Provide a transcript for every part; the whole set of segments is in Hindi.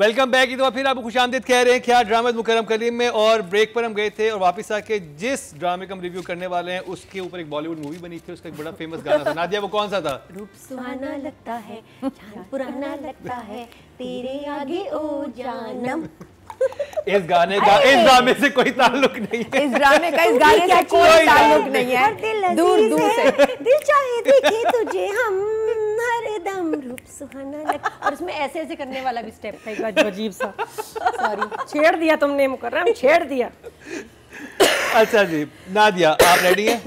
वेलकम बैक तो फिर आपको खुश आमदीद कह रहे हैं क्या ड्रामा मुकरम करीम में और ब्रेक पर हम गए थे और वापस आके जिस ड्रामे का हम रिव्यू करने वाले हैं उसके ऊपर एक बॉलीवुड मूवी बनी थी उसका एक बड़ा फेमस गाना था नादिया वो कौन सा था रूप सुहाना लगता है पुराना लगता है तेरे आगे ओ जानम इस गाने का इस ड्रामे से कोई ताल्लुक नहीं है इस ड्रामे का इस गाने से कोई ताल्लुक नहीं है दिल दूर दूर से दिल चाहे देखे तुझे हम हर दम रूप सुहाना लग और इसमें ऐसे ऐसे करने वाला भी स्टेप था एक बार अजीब सा सॉरी छेड़ दिया तुमने मुकर्रम छेड़ दिया अच्छा जी नादिया आप रेडी हैं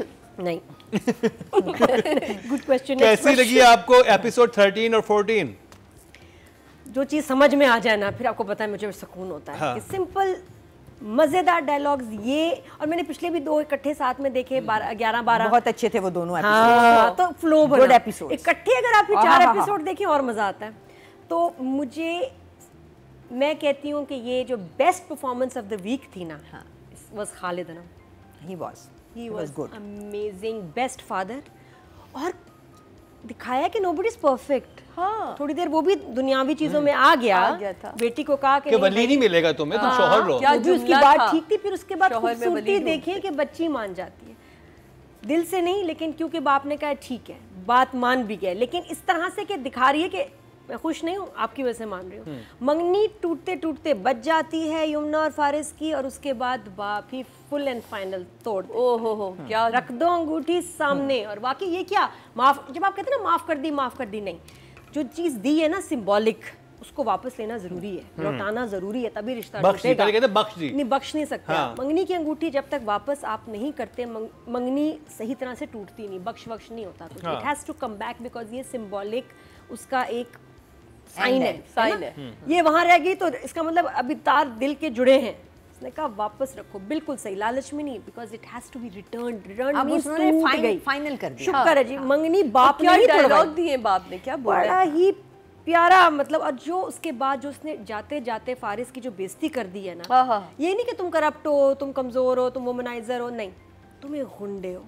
नहीं गुड क्वेश्चन कैसी लगी आपको एपिसोड 13 और 14 जो चीज़ समझ में आ जाए ना फिर आपको पता है मुझे सुकून होता है हाँ। सिंपल मजेदार डायलॉग्स ये और मैंने पिछले भी दो इकट्ठे साथ में देखे ग्यारह बारह बहुत अच्छे थे वो दोनों हाँ, तो फ्लो गुड एपिसोड इकट्ठे अगर आपके चार एपिसोड देखें और मजा आता है तो मुझे मैं कहती हूँ कि ये जो best performance of the week थी ना वॉज हाँ। खालिद ना he was he was good amazing best father और दिखाया कि नोबडी इज परफेक्ट हाँ थोड़ी देर वो भी दुनियावी चीजों में आ गया, आ गया था। बेटी को कहा कि वली नहीं मिलेगा तुम्हें तुम हाँ, शोहर रहो जो उसकी बात ठीक थी फिर उसके बाद खूबसूरती देखिए कि बच्ची मान जाती है दिल से नहीं लेकिन क्योंकि बाप ने कहा ठीक है बात मान भी गया लेकिन इस तरह से कि दिखा रही है कि मैं खुश नहीं हूँ आपकी वजह से मान रही हूँ हम्म। मंगनी टूटते टूटते बच जाती है यमुना और फारिस की और उसके बाद बाप ही फुल एंड फाइनल तोड़ ओ हो हो हम्म। क्या रख दो अंगूठी सामने हम्म। और बाकी ये क्या माफ जब आप कहते ना माफ कर दी माफ कर दी नहीं जो चीज दी है ना सिम्बॉलिक उसको वापस लेना जरूरी है लौटाना जरूरी है तभी रिश्ता बख्श नहीं बख्श नहीं सकते हाँ। मंगनी की अंगूठी जब तक वापस आप नहीं करते मंग, मंगनी सही तरह से टूटती नहीं बख्श बख्श नहीं होता कुछ it has to come back because ये सिम्बॉलिक उसका एक साइन है साइन है हम्म, हम्म। ये वहाँ रह गई तो इसका मतलब अभी तार दिल के जुड़े हैं उसने कहा वापस रखो बिल्कुल सही लालच में नहीं because it has to be return return final final कर दिया शुक्र है जी हाँ। मंगनी बाप ने ही डायलॉग दिए बाप ने क्या बोला बड़ा ही प्यारा मतलब और जो उसके बाद जो उसने जाते जाते फारिस की जो बेइज्जती कर दी है ना हाँ, हाँ। ये नहीं कि तुम करप्ट हो तुम कमजोर हो तुम वोमनाइजर हो नहीं तुम एक गुंडे हो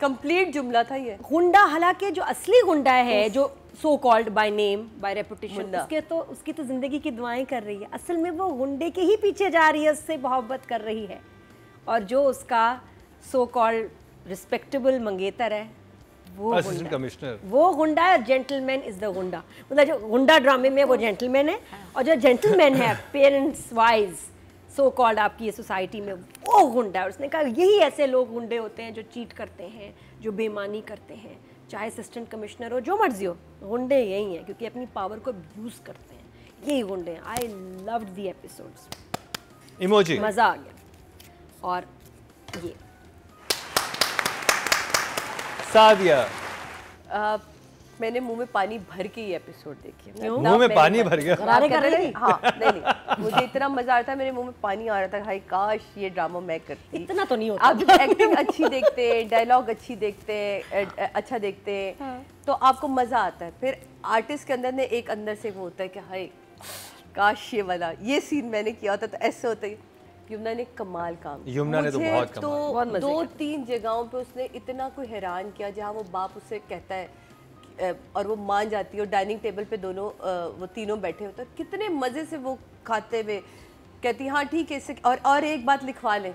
कंप्लीट जुमला था ये गुंडा हालांकि जो असली गुंडा है जो so called by name by reputation उसके तो उसकी तो ज़िंदगी की दुआएं कर रही है असल में वो गुंडे के ही पीछे जा रही है उससे मोहब्बत कर रही है और जो उसका सो कॉल्ड रिस्पेक्टेबल मंगेतर है वो कमिश्नर वो गुंडा जेंटलमैन इज द गुंडा मतलब जो गुंडा ड्रामे में वो जेंटलमैन है हाँ। और जो जेंटलमैन है पेरेंट्स वाइज सो कॉल्ड आपकी ये सोसाइटी में वो गुंडा है उसने कहा यही ऐसे लोग गुंडे होते हैं जो चीट करते हैं जो बेमानी करते हैं चाहे असिस्टेंट कमिश्नर हो जो मर्जी हो गुंडे यही हैं क्योंकि अपनी पावर को यूज़ करते हैं यही गुंडे हैं I love the episode emoji मज़ा आ गया और ये सादिया uh, मैंने मुंह में पानी भर के ये एपिसोड देखी मुंह में पानी भर गया हाँ, कर रही हाँ नहीं नहीं मुझे इतना मजा आ रहा था मेरे मुंह में पानी आ रहा था भाई काश ये ड्रामा मैं करती इतना तो नहीं होता आप एक्टिंग अच्छी देखते हैं डायलॉग अच्छी देखते हैं अच्छा देखते हैं हाँ। तो आपको मजा आता है फिर आर्टिस्ट के अंदर ने एक अंदर से वो होता है कि हाय काश ये वाला ये सीन मैंने किया होता तो ऐसे होता है यमुना ने कमाल काम यमुना ने तो बहुत कमाल। तो दो तीन जगहों पे उसने इतना कोई हैरान किया जहाँ वो बाप उसे कहता है और वो मान जाती है और डाइनिंग टेबल पे दोनों वो तीनों बैठे होते हैं कितने मज़े से वो खाते हुए कहती हाँ ठीक है इससे और और एक बात लिखवा लें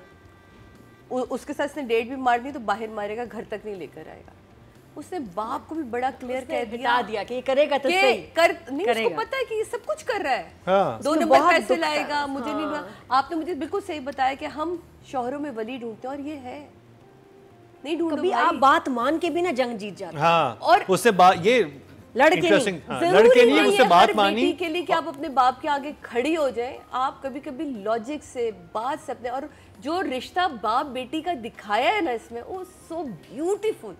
उसके साथ इसने डेट भी मार दी तो बाहर मारेगा घर तक नहीं लेकर आएगा उसने बाप को भी बड़ा क्लियर कह दिया दिया कि ये करेगा तो सही कर नहीं करेगा। उसको पता है कि ये सब कुछ कर रहा है हाँ। दो नंबर पैसे लाएगा मुझे हाँ। नहीं आपने मुझे बिल्कुल सही बताया कि हम शहरों में वली ढूंढते हैं और ये है नहीं ढूंढो कभी आप बात मान के भी ना जंग जीत जाते हाँ और उससे ये लड़के नहीं हाँ, लड़के नहीं, उससे बात मानी के लिए कि आप अपने बाप के आगे खड़ी हो जाए आप कभी कभी लॉजिक से बात से अपने और जो रिश्ता बाप बेटी का दिखाया है ना इसमें वो सो ब्यूटीफुल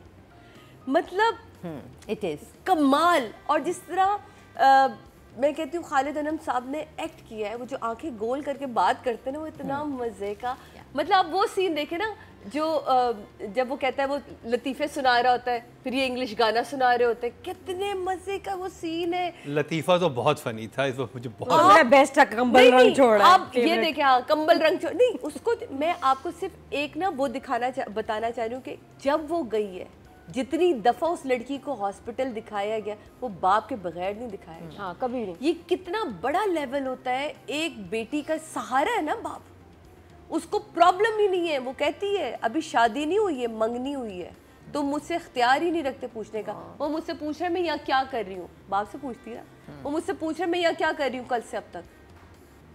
मतलब इट hmm, इज कमाल और जिस तरह मैं कहती हूँ खालिद अनम साहब ने एक्ट किया है वो जो आंखें गोल करके बात करते हैं ना वो इतना hmm. मज़े का मतलब आप वो सीन देखे ना जो जब वो कहता है वो लतीफ़े सुना रहा होता है फिर ये इंग्लिश गाना सुना रहे होते हैं कितने मज़े का वो सीन है लतीफ़ा तो बहुत फ़नी था इस वक्त मुझे बहुत बेस्ट हाँ। था हाँ, कंबल रंग छोड़ा आप ये देखे हाँ कंबल रंग छोड़ नहीं उसको मैं आपको सिर्फ एक ना वो दिखाना चा, बताना चाह रही हूँ कि जब वो गई है जितनी दफ़ा उस लड़की को हॉस्पिटल दिखाया गया वो बाप के बगैर नहीं दिखाया हाँ कभी नहीं ये कितना बड़ा लेवल होता है एक बेटी का सहारा है ना बाप उसको प्रॉब्लम ही नहीं है वो कहती है अभी शादी नहीं हुई है मंगनी हुई है तो मुझसे इख्तियार ही नहीं रखते पूछने का हाँ। वो मुझसे पूछ रहे मैं यहाँ क्या कर रही हूँ बाप से पूछती है हाँ। वो मुझसे पूछ रहे मैं यहाँ क्या कर रही हूँ कल से अब तक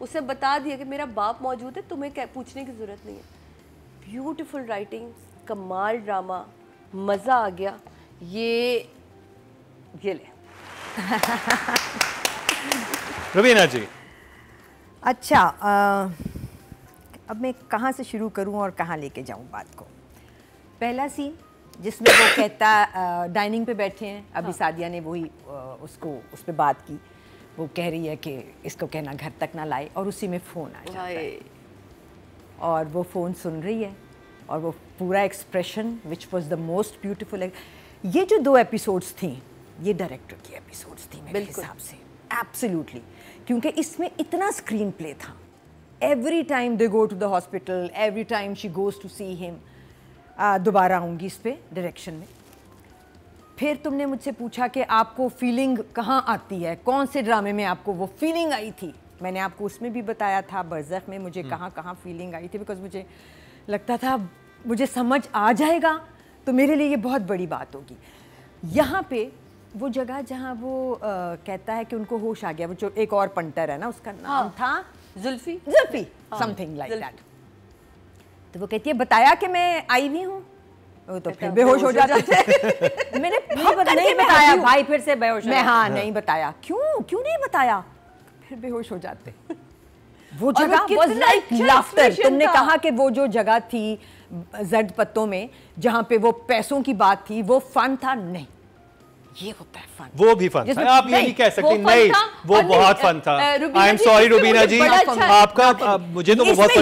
उसे बता दिया कि मेरा बाप मौजूद है तुम्हें क्या पूछने की ज़रूरत नहीं है ब्यूटिफुल राइटिंग कमाल ड्रामा मज़ा आ गया ये ये ले रवीना जी अच्छा आ... अब मैं कहाँ से शुरू करूँ और कहाँ लेके जाऊँ बात को पहला सीन जिसमें वो कहता डाइनिंग पे बैठे हैं अभी हाँ। सादिया ने वही उसको उस पर बात की वो कह रही है कि इसको कहना घर तक ना लाए और उसी में फ़ोन आ जाता है और वो फ़ोन सुन रही है और वो पूरा expression which was the most beautiful ये जो दो एपिसोड्स थी ये डायरेक्टर की एपिसोड्स थी मेरे हिसाब से एब्सोल्युटली क्योंकि इसमें इतना स्क्रीन प्ले था every time they go to the hospital every time she goes to see him दोबारा आऊँगी इस पर डायरेक्शन में फिर तुमने मुझसे पूछा कि आपको फीलिंग कहाँ आती है कौन से ड्रामे में आपको वो फीलिंग आई थी मैंने आपको उसमें भी बताया था बर्जक में मुझे हम्म। कहाँ कहाँ फीलिंग आई थी बिकॉज मुझे लगता था मुझे समझ आ जाएगा तो मेरे लिए ये बहुत बड़ी बात होगी यहाँ पे वो जगह जहाँ वो आ, कहता है कि उनको होश आ गया वो जो एक और पंटर है ना उसका नाम हाँ। था Zulfi Zulfi something like that तो वो कहती है बताया कि मैं आई हुई हूँ वो तो फिर अच्छा, बेहोश हो जाते थे मैंने नहीं बताया भाई फिर से बेहोश मैं हाँ नहीं बताया क्यों क्यों नहीं बताया फिर बेहोश हो जाते वो जगह लाइक लाफ्टर तुमने कहा कि वो जो जगह थी जर्द पत्तों में जहाँ पे वो पैसों की बात थी वो फन था नहीं ये होता है फन वो भी फन था आप ये नहीं कह सकते नहीं वो बहुत फन था I am sorry Rubina ji अच्छा आपका मुझे तो बहुत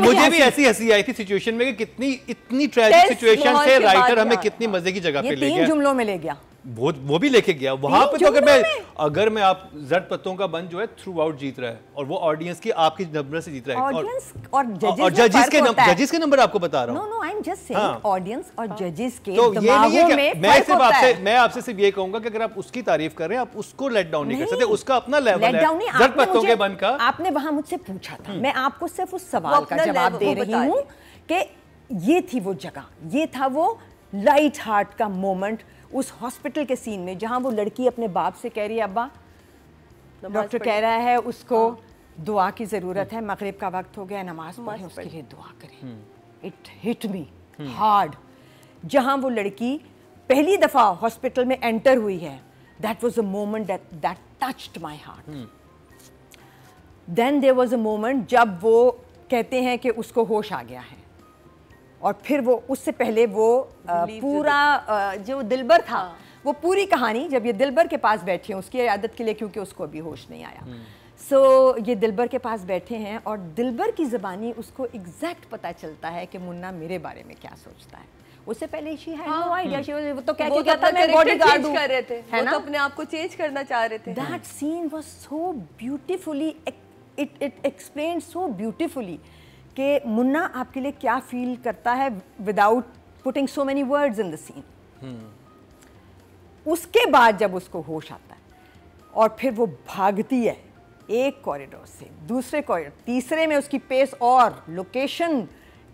मुझे भी ऐसी हंसी आई थी सिचुएशन में कि कितनी इतनी ट्रेजिक सिचुएशन से राइटर हमें कितनी मजे की जगह पे ले गया जुमलों में ले गया वो वो भी लेके गया वहां पे तो अगर मैं अगर मैं आप जट पत्तों का बन जो है थ्रू आउट जीत रहा है और वो ऑडियंस की आपकी नंबर से जीत रहा है ऑडियंस और और जजेस के नंबर जजेस के नंबर आपको बता रहा हूँ no no I am just saying audience और जजेस हाँ। के तो ये नहीं है कि मैं सिर्फ आपसे मैं आपसे सिर्फ ये कहूंगा कि अगर आप उसकी तारीफ कर रहे हैं आप उसको लेट डाउन नहीं कर सकते उसका अपना लेवल है जट पत्तों के बन का आपने वहां मुझसे पूछा था हम्म। मैं आपको सिर्फ उस सवाल का जवाब दे रही हूँ कि ये थी वो जगह ये था वो लाइट हार्ट का मोमेंट उस हॉस्पिटल के सीन में जहाँ वो लड़की अपने बाप से कह रही है अब्बा डॉक्टर कह रहा है उसको हाँ। दुआ की ज़रूरत है मगरब का वक्त हो गया नमाज पढ़े उसके लिए दुआ करें इट हिट मी हार्ड जहाँ वो लड़की पहली दफ़ा हॉस्पिटल में एंटर हुई है that was a moment that touched my heart then there was a moment जब वो कहते हैं कि उसको होश आ गया है और फिर वो उससे पहले वो आ, पूरा आ, जो दिलबर था हाँ। वो पूरी कहानी जब ये दिलबर के पास बैठे हैं उसकी आदत के लिए क्योंकि उसको अभी होश नहीं आया सो हम्म। so, ये दिलबर के पास बैठे हैं और दिलबर की ज़बानी उसको एग्जैक्ट पता चलता है कि मुन्ना मेरे बारे में क्या सोचता है उससे पहले she had no idea she वो तो कह के तो गया था मैं बॉडीगार्ड हूं कर रहे थे है ना? तो अपने आप को चेंज करना चाह रहे थे that scene was so beautifully it it explain so beautifully कि मुन्ना आपके लिए क्या फील करता है without putting so many words in the scene उसके बाद जब उसको होश आता है और फिर वो भागती है एक कॉरिडोर से दूसरे कॉरिडोर तीसरे में उसकी पेस और लोकेशन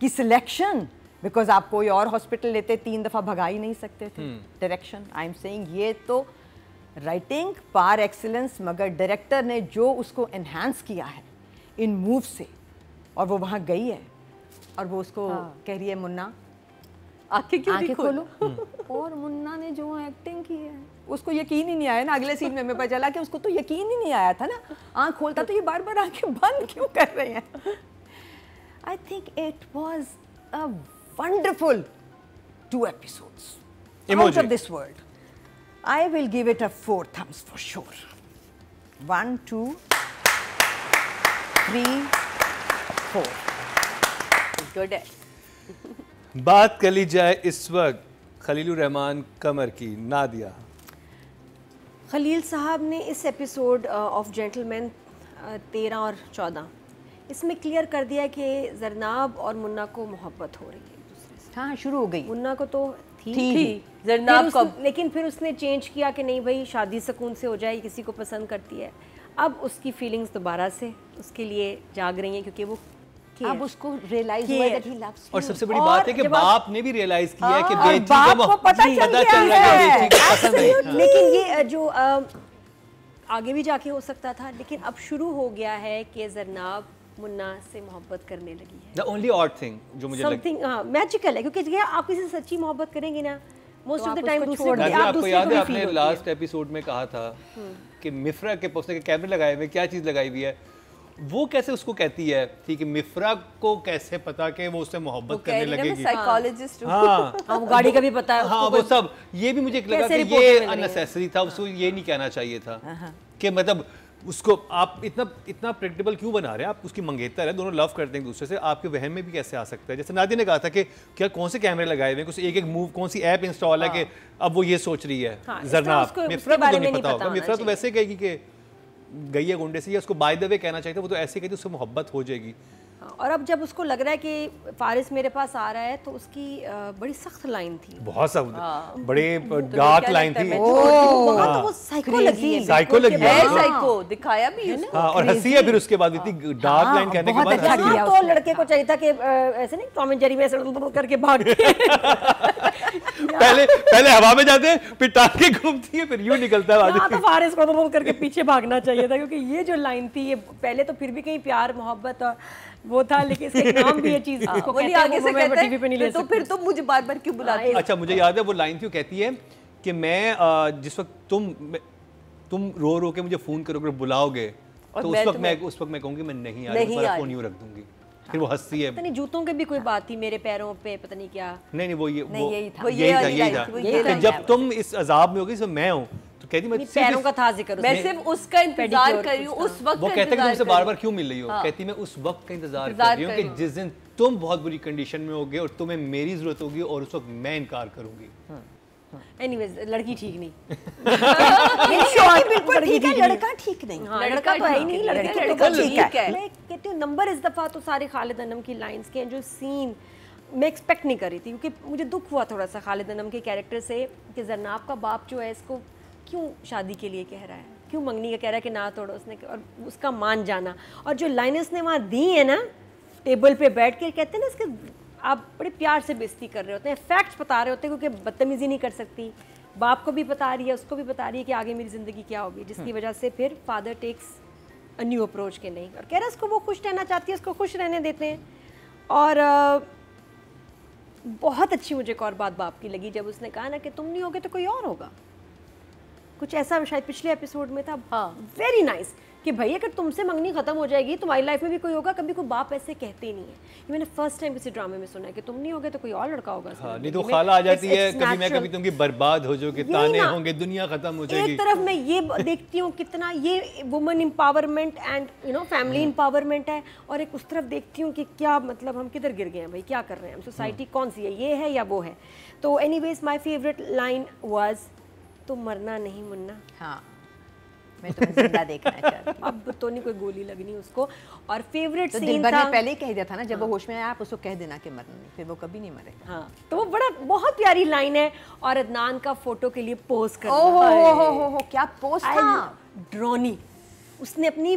की सिलेक्शन बिकॉज आप कोई और हॉस्पिटल लेते तीन दफ़ा भगा ही नहीं सकते थे डायरेक्शन आई एम सेइंग ये तो राइटिंग पार एक्सीलेंस मगर डायरेक्टर ने जो उसको एनहेंस किया है इन मूव से और वो वहाँ गई है और वो उसको हाँ। कह रही है मुन्ना आंखें क्यों आंखें खोलो और मुन्ना ने जो एक्टिंग की है उसको यकीन ही नहीं आया ना अगले सीन में मैं पता चला कि उसको तो यकीन ही नहीं आया था ना आंख खोलता तो ये बार बार आंखें बंद क्यों कर रहे हैं I think it was a wonderful two episodes out of this world. I will give it a four thumbs for sure. One, two, three, हो गुड बात कर ली जाए इस वक्त खलील रहमान कमर की नादिया खलील साहब ने इस episode of uh, gentleman uh, तेरह और चौदह इसमें क्लियर कर दिया कि जरनाब और मुन्ना को मोहब्बत हो रही है हाँ शुरू हो गई मुन्ना को तो थी, थी।, थी। जरनाब को लेकिन फिर उसने चेंज किया कि नहीं भाई शादी सुकून से हो जाए किसी को पसंद करती है अब उसकी फीलिंग्स दोबारा से उसके लिए जाग रही हैं क्योंकि वो अब उसको रियलाइज हुआ दैट ही लव्स और सबसे बड़ी बात है कि बाप ने भी रियलाइज किया कि हाँ, बेटी को पता चल गया है लेकिन ये जो आगे भी जाके हो सकता था लेकिन अब शुरू हो गया है कि जरनाब मुन्ना से मोहब्बत करने लगी है द ओनली ऑड थिंग जो मुझे समथिंग मैजिकल हाँ, है क्योंकि आप किसी से सच्ची मोहब्बत करेंगे ना मोस्ट ऑफ द टाइम दूसरे आपको याद है आपने लास्ट एपिसोड में कहा था हम्म। कि मिफ्रा के के कैमरे लगाए हुए क्या चीज लगाई हुई है वो कैसे उसको कहती है ठीक है मिफ्रा को कैसे पता कि वो उससे मोहब्बत करने लगेगी साइकोलॉजिस्ट हाँ हम हाँ, गाड़ी का भी पता है हाँ वो सब ये भी मुझे लगा कि ये अननेसेसरी था उसको ये नहीं कहना चाहिए था हाँ, हाँ। कि मतलब उसको आप इतना इतना प्रेडिक्टेबल क्यों बना रहे हैं आप उसकी मंगेतर है दोनों लव करते हैं दूसरे से आपके वहन में भी कैसे आ सकता है जैसे नादी ने कहा था कि क्या कौन से कैमरे लगाए हुए हैं कुछ एक एक मूव कौन सी ऐप इंस्टॉल है कि अब वो ये सोच रही है हाँ, जरना मिफ्रा को तो नहीं पता होगा मिफ्रा तो वैसे कहेगी कि गई है गुंडे से या उसको बाय द वे कहना चाहिए था वो तो ऐसे कहती है उससे मोहब्बत हो जाएगी और अब जब उसको लग रहा है कि फारिस मेरे पास आ रहा है तो उसकी बड़ी सख्त लाइन थी बहुत सख्त हाँ। बड़े तो डार्क लाइन थी तो वो साइको हाँ। लगी साइको हाँ। दिखाया भी और हंसी है फिर उसके बाद इतनी डार्क लाइन कहने के बाद तो लड़के को चाहिए था कि ऐसे नहीं टॉम एंड जेरी में ऐसे करके भाग पहले पहले हवा में जाते हैं फिर टाके घूमती है फिर यूं निकलता है तो फारिस को करके पीछे भागना चाहिए था क्योंकि ये जो लाइन थी ये पहले तो फिर भी कहीं प्यार मोहब्बत और वो था लेकिन इसका नाम भी ये चीज इसको कहते हैं आगे से कहते टीवी पे नहीं ले तो फिर तुम मुझे बार बार क्यों बुलाते हो अच्छा मुझे याद है वो लाइन थी कहती है कि मैं जिस वक्त तुम तुम रो रो के मुझे फोन करोगे बुलाओगे तो उस वक्त मैं उस वक्त मैं कहूंगी मैं नहीं आ रही फोन यूं रख दूंगी हाँ। फिर वो हंसती है पता नहीं जूतों के भी कोई बात थी मेरे पैरों पे पता नहीं क्या नहीं नहीं वो ये वो यही था यही था यही था जब तुम इस अजाब में होगी सो मैं हूँ कहती मैं पैरों का था जिक्र मैं सिर्फ उसका इंतजार कर रही हूँ उस वक्त वो कहते हैं तुमसे बार बार क्यों मिल रही हो हाँ। कहती मैं उस वक्त का इंतजार कर रही हूँ कि जिस दिन तुम बहुत बुरी कंडीशन में होगे और तुम्हें मेरी जरूरत होगी और उस वक्त मैं इनकार करूंगी एनीवेज हाँ। हाँ। लड़की ठीक नहीं बिल्कुल ठीक है लड़का ठीक नहीं लड़का तो है ही नहीं लड़का तो ठीक है मैं कहती हूँ नंबर इस दफ़ा तो सारे खालिद अनम की लाइंस के हैं जो सीन मैं एक्सपेक्ट नहीं कर रही थी क्योंकि मुझे दुख हुआ थोड़ा सा खालिद अनम के कैरेक्टर से कि जरनाब का बाप जो है इसको क्यों शादी के लिए कह रहा है क्यों मंगनी का कह रहा है कि ना तोड़ो उसने और उसका मान जाना और जो लाइनें उसने वहाँ दी है ना टेबल पे बैठ के कहते हैं ना इसके आप बड़े प्यार से बेजती कर रहे होते हैं फैक्ट्स बता रहे होते हैं क्योंकि बदतमीजी नहीं कर सकती बाप को भी बता रही है उसको भी बता रही है कि आगे मेरी ज़िंदगी क्या होगी जिसकी हम्म। वजह से फिर father takes a new approach के नहीं और कह रहा है उसको वो खुश रहना चाहती है उसको खुश रहने देते हैं और बहुत अच्छी मुझे एक और बात बाप की लगी जब उसने कहा ना कि तुम नहीं होगे तो कोई और होगा कुछ ऐसा शायद पिछले एपिसोड में था हाँ वेरी नाइस कि भाई अगर तुमसे मंगनी खत्म हो जाएगी तुम्हारी लाइफ में भी कोई होगा कभी कोई बाप ऐसे कहते नहीं है ये मैंने फर्स्ट टाइम किसी ड्रामे में सुना है कि तुम नहीं होगे तो कोई और लड़का होगा हाँ, नहीं तो खाला आ जाती है कभी मैं कभी तुमकी बर्बाद हो जाओगे ताने होंगे दुनिया खत्म हो जाएगी एक तरफ मैं ये देखती हूँ कितना ये women empowerment and you know family empowerment है और एक उस तरफ देखती हूँ कि क्या मतलब हम किधर गिर गए हैं भाई क्या कर रहे हैं हम सोसाइटी हम्म। कौन सी है ये है या वो है तो anyways my favourite line was तो मरना नहीं मुन्ना हाँ मैं तुम्हें जिंदा देखना चाहती अब तो नहीं कोई गोली लगनी उसको और फेवरेट तो सीन था पहले ही कह दिया था ना जब हाँ। वो होश में आया आप उसको कह देना कि मरना फिर वो कभी नहीं मरेगा हाँ तो वो बड़ा बहुत प्यारी लाइन है और अदनान का फोटो के लिए हो क्या था ड्रोनी उसने अपनी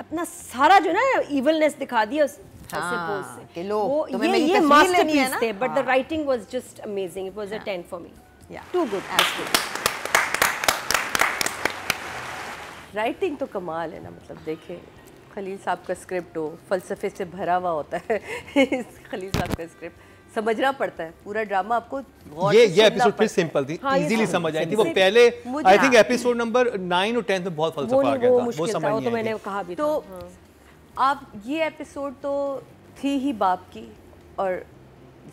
अपना सारा जो ना इवलनेस दिखा दिया उस हाँ, ये but the writing just amazing it a for me too good writing तो कमाल है ना मतलब देखें खलील साहब का स्क्रिप्ट हो फलसफे से भरा हुआ होता है खलील साहब का स्क्रिप्ट समझना पड़ता है पूरा ड्रामा आपको ये ये एपिसोड फिर सिंपल थी हाँ, इजीली समझ आई थी वो पहले I think episode number nine और टेंथ में बहुत फलसफा आ गया था वो समझ नहीं तो मैंने कहा भी तो हाँ। आप ये एपिसोड तो थी ही बाप की और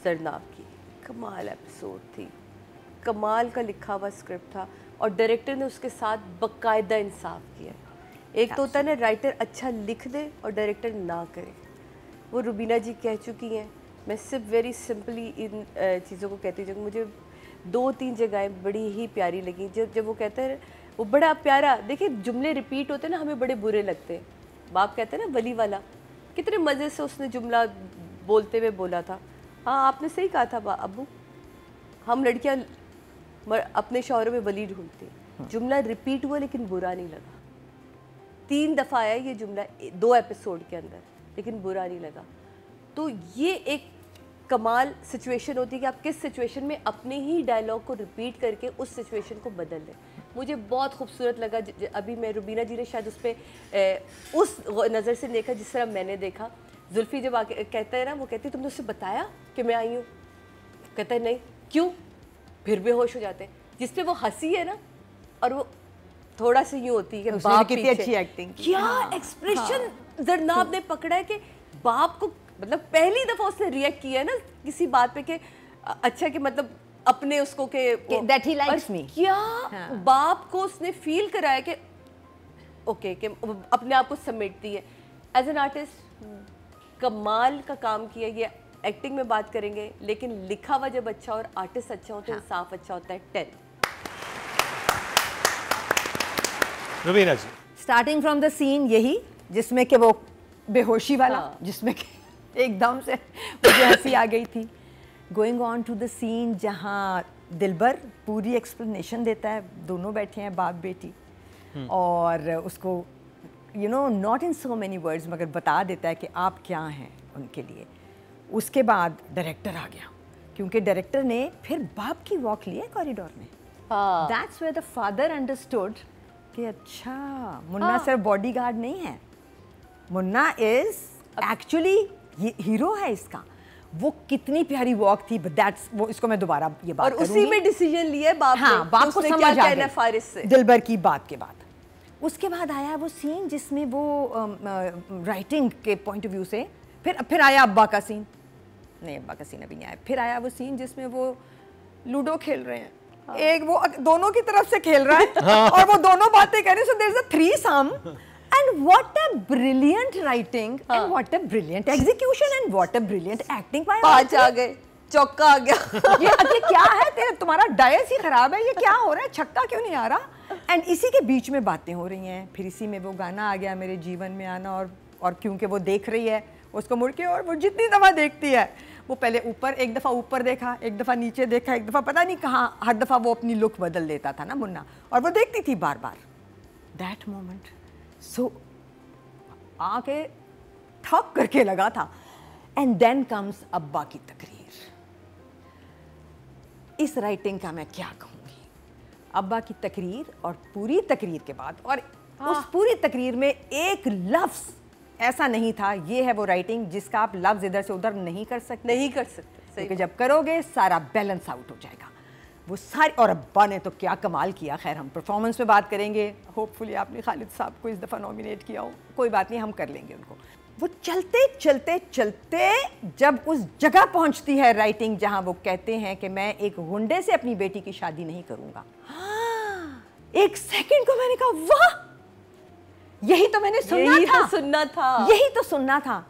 जरनाब की कमाल एपिसोड थी कमाल का लिखा हुआ स्क्रिप्ट था और डायरेक्टर ने उसके साथ बकायदा इंसाफ किया एक तो होता है ना राइटर अच्छा लिख दे और डायरेक्टर ना करे वो रुबीना जी कह चुकी हैं मैं सिर्फ वेरी सिंपली इन चीज़ों को कहती हूँ मुझे दो तीन जगहें बड़ी ही प्यारी लगी जब जब वो कहते हैं वो बड़ा प्यारा देखिए जुमले रिपीट होते हैं ना हमें बड़े बुरे लगते हैं बाप कहते हैं ना वली वाला कितने मज़े से उसने जुमला बोलते हुए बोला था हाँ आपने सही कहा था अबू हम लड़कियाँ मगर अपने शौरों में वली ढूंढती जुमला रिपीट हुआ लेकिन बुरा नहीं लगा तीन दफ़ा आया ये जुमला दो एपिसोड के अंदर लेकिन बुरा नहीं लगा तो ये एक कमाल सिचुएशन होती है कि आप किस सिचुएशन में अपने ही डायलॉग को रिपीट करके उस सिचुएशन को बदल दें मुझे बहुत खूबसूरत लगा अभी मैं रुबीना जी ने शायद उस पर उस नज़र से देखा जिस तरह मैंने देखा जुल्फ़ी जब आके कहता है ना वो कहती तुमने उससे बताया कि मैं आई हूँ कहता है नहीं क्यों फिर भी होश हो जाते हैं जिसपे वो हंसी है ना और वो थोड़ा सा यूँ होती है बाप कितनी अच्छी एक्टिंग क्या एक्सप्रेशन जरनाब ने पकड़ा है कि बाप को मतलब पहली दफ़ा उसने रिएक्ट किया है ना किसी बात पे कि अच्छा कि मतलब अपने उसको के दैट ही लाइक्स मी क्या हाँ. बाप को उसने फील कराया कि ओके कि अपने आप को समेटती है एज एन आर्टिस्ट कमाल का काम किया ये एक्टिंग में बात करेंगे लेकिन लिखा हुआ जब अच्छा और आर्टिस्ट अच्छा हो तो हाँ। इंसाफ अच्छा होता है ten Raveena ji starting from the scene यही जिसमें कि वो बेहोशी वाला हाँ। जिसमें एकदम से मुझे हंसी आ गई थी going on to the scene जहाँ दिलबर पूरी एक्सप्लेनेशन देता है दोनों बैठे हैं बाप बेटी हम्म। और उसको you know not in so many words मगर बता देता है कि आप क्या हैं उनके लिए उसके बाद डायरेक्टर आ गया क्योंकि डायरेक्टर ने फिर बाप की वॉक लिया कॉरिडोर में that's where the father understood कि अच्छा मुन्ना हाँ. सिर्फ बॉडी गार्ड नहीं है मुन्ना इज एक्चुअली हीरो है इसका वो कितनी प्यारी वॉक थी दैट्स वो इसको मैं दोबारा ये बात और उसी में डिसीजन लिया बाप हाँ, बाप को समझ आ गया फारिस से दिलबर की बात के बाद उसके बाद आया वो सीन जिसमें वो राइटिंग के पॉइंट ऑफ व्यू से फिर फिर आया अब्बा का सीन नहीं अब्बा का सीन अभी नहीं आया फिर आया वो सीन जिसमें वो लूडो खेल रहे हैं हाँ। एक वो दोनों की तरफ से खेल रहा है हाँ। और वो दोनों बातें कह रहे हैं so there is a threesome and what a brilliant writing and what a brilliant execution and what a brilliant acting by पांच आ गए चौका आ गया ये ये क्या है तेरा तुम्हारा डायस ही खराब है ये क्या हो रहा है छक्का क्यों नहीं आ रहा एंड इसी के बीच में बातें हो रही हैं फिर इसी में वो गाना आ गया मेरे जीवन में आना और और क्योंकि वो देख रही है उसको मुड़ के और वो जितनी दफ़ा देखती है वो पहले ऊपर एक दफ़ा ऊपर देखा एक दफ़ा नीचे देखा एक दफ़ा पता नहीं कहाँ हर दफ़ा वो अपनी लुक बदल देता था ना मुन्ना और वो देखती थी बार बार दैट मोमेंट सो आके थक करके लगा था एंड देन कम्स अब्बा की तकरीर इस राइटिंग का मैं क्या कहूँगी अब्बा की तकरीर और पूरी तकरीर के बाद और हाँ। उस पूरी तकरीर में एक लफ्ज़ ऐसा नहीं था ये है वो राइटिंग जिसका आप लफ्ज़ इधर से उधर नहीं कर सकते नहीं कर सकते क्योंकि जब करोगे सारा बैलेंस आउट हो जाएगा वो सारे और अब्बा ने तो क्या कमाल किया खैर हम परफॉर्मेंस में बात करेंगे होपफुली आपने खालिद साहब को इस दफ़ा नॉमिनेट किया हो कोई बात नहीं हम कर लेंगे उनको वो चलते चलते चलते जब उस जगह पहुंचती है राइटिंग जहां वो कहते हैं कि मैं एक गुंडे से अपनी बेटी की शादी नहीं करूंगा हाँ, एक सेकंड को मैंने कहा वाह यही तो मैंने सुनना यही तो था तो सुनना था यही तो सुनना था